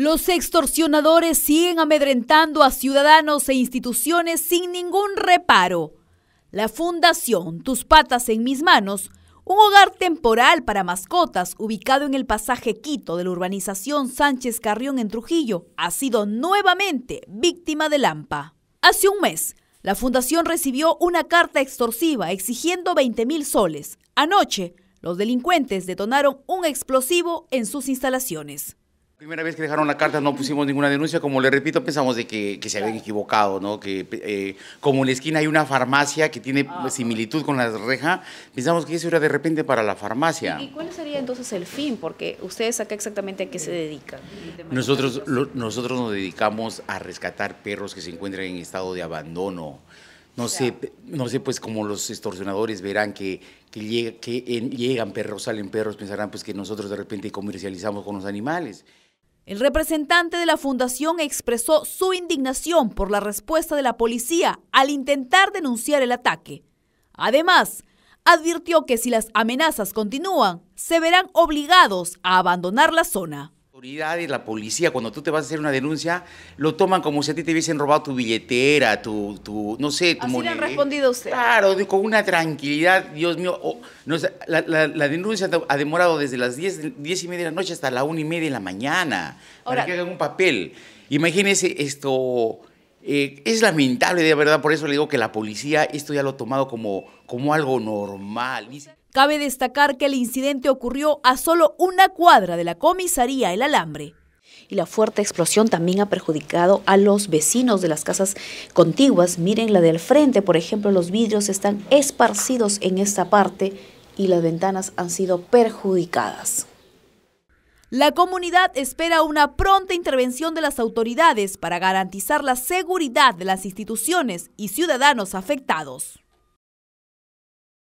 Los extorsionadores siguen amedrentando a ciudadanos e instituciones sin ningún reparo. La Fundación Tus Patas en Mis Manos, un hogar temporal para mascotas ubicado en el pasaje Quito de la urbanización Sánchez Carrión en Trujillo, ha sido nuevamente víctima de Lampa. Hace un mes, la Fundación recibió una carta extorsiva exigiendo 20 mil soles. Anoche, los delincuentes detonaron un explosivo en sus instalaciones. Primera vez que dejaron la carta no pusimos ninguna denuncia, como le repito, pensamos de que, se habían equivocado, ¿no? Que eh, como en la esquina hay una farmacia que tiene ah. similitud con la reja, pensamos que eso era de repente para la farmacia. ¿Y cuál sería entonces el fin? Porque ustedes acá exactamente a qué se dedican. Nosotros, nosotros nos dedicamos a rescatar perros que se encuentran en estado de abandono. No sé, no sé, pues como los extorsionadores verán que, que, llegan perros, salen perros, pensarán pues que nosotros de repente comercializamos con los animales. El representante de la fundación expresó su indignación por la respuesta de la policía al intentar denunciar el ataque. Además, advirtió que si las amenazas continúan, se verán obligados a abandonar la zona autoridades, la policía, cuando tú te vas a hacer una denuncia, lo toman como si a ti te hubiesen robado tu billetera, tu, tu no sé, tu Así le han respondido usted. Claro, con una tranquilidad, Dios mío. la, denuncia ha demorado desde las 10, y media de la noche hasta la 1 y media de la mañana Ahora, para que hagan un papel. Imagínese esto... Eh, es lamentable, de verdad, por eso le digo que la policía esto ya lo ha tomado como, como algo normal. Cabe destacar que el incidente ocurrió a solo una cuadra de la comisaría El Alambre. Y la fuerte explosión también ha perjudicado a los vecinos de las casas contiguas. Miren la del frente, por ejemplo, los vidrios están esparcidos en esta parte y las ventanas han sido perjudicadas. La comunidad espera una pronta intervención de las autoridades para garantizar la seguridad de las instituciones y ciudadanos afectados.